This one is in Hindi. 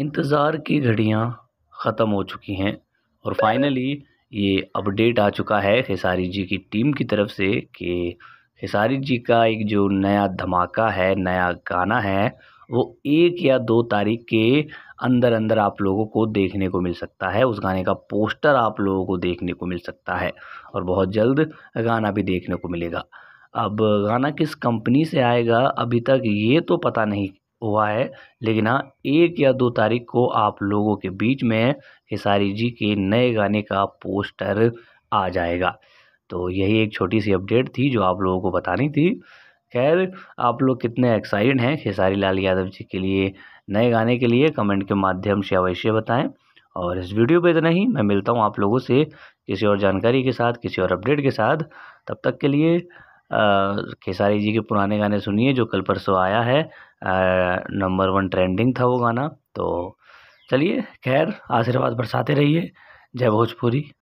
इंतज़ार की घड़ियाँ ख़त्म हो चुकी हैं और फाइनली ये अपडेट आ चुका है खेसारी जी की टीम की तरफ से कि खेसारी जी का एक जो नया धमाका है नया गाना है वो एक या दो तारीख के अंदर अंदर आप लोगों को देखने को मिल सकता है उस गाने का पोस्टर आप लोगों को देखने को मिल सकता है और बहुत जल्द गाना भी देखने को मिलेगा अब गाना किस कंपनी से आएगा अभी तक ये तो पता नहीं हुआ है लेकिन हाँ एक या दो तारीख को आप लोगों के बीच में खेसारी जी के नए गाने का पोस्टर आ जाएगा तो यही एक छोटी सी अपडेट थी जो आप लोगों को बतानी थी खैर आप लोग कितने एक्साइटेड हैं खेसारी लाल यादव जी के लिए नए गाने के लिए कमेंट के माध्यम से अवश्य बताएं और इस वीडियो पे इतना ही मैं मिलता हूँ आप लोगों से किसी और जानकारी के साथ किसी और अपडेट के साथ तब तक के लिए खेसारी जी के पुराने गाने सुनिए जो कल परसों आया है नंबर वन ट्रेंडिंग था वो गाना तो चलिए खैर आशीर्वाद बरसाते रहिए जय भोजपुरी